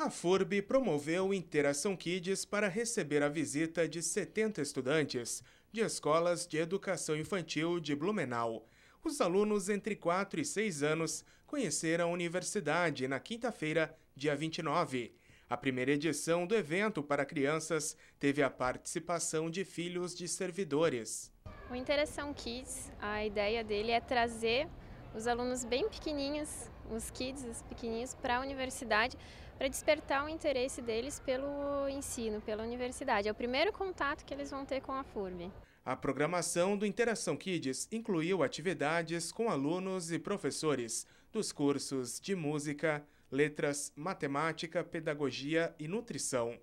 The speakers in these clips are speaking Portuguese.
A FURB promoveu Interação Kids para receber a visita de 70 estudantes de escolas de educação infantil de Blumenau. Os alunos entre 4 e 6 anos conheceram a universidade na quinta-feira, dia 29. A primeira edição do evento para crianças teve a participação de filhos de servidores. O Interação Kids, a ideia dele é trazer os alunos bem pequenininhos, os kids, os pequenininhos, para a universidade, para despertar o interesse deles pelo ensino, pela universidade. É o primeiro contato que eles vão ter com a FURB. A programação do Interação Kids incluiu atividades com alunos e professores dos cursos de música, letras, matemática, pedagogia e nutrição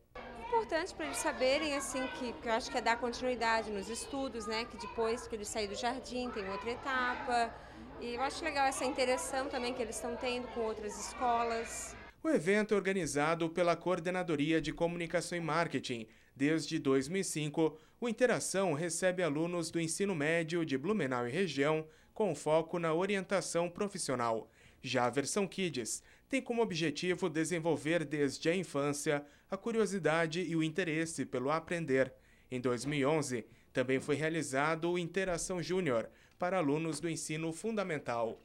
importante para eles saberem, assim, que, que eu acho que é dar continuidade nos estudos, né? Que depois que eles saem do jardim tem outra etapa. E eu acho legal essa interação também que eles estão tendo com outras escolas. O evento é organizado pela Coordenadoria de Comunicação e Marketing. Desde 2005, o Interação recebe alunos do ensino médio de Blumenau e região, com foco na orientação profissional. Já a versão Kids tem como objetivo desenvolver desde a infância a curiosidade e o interesse pelo aprender. Em 2011, também foi realizado o Interação Júnior para alunos do ensino fundamental.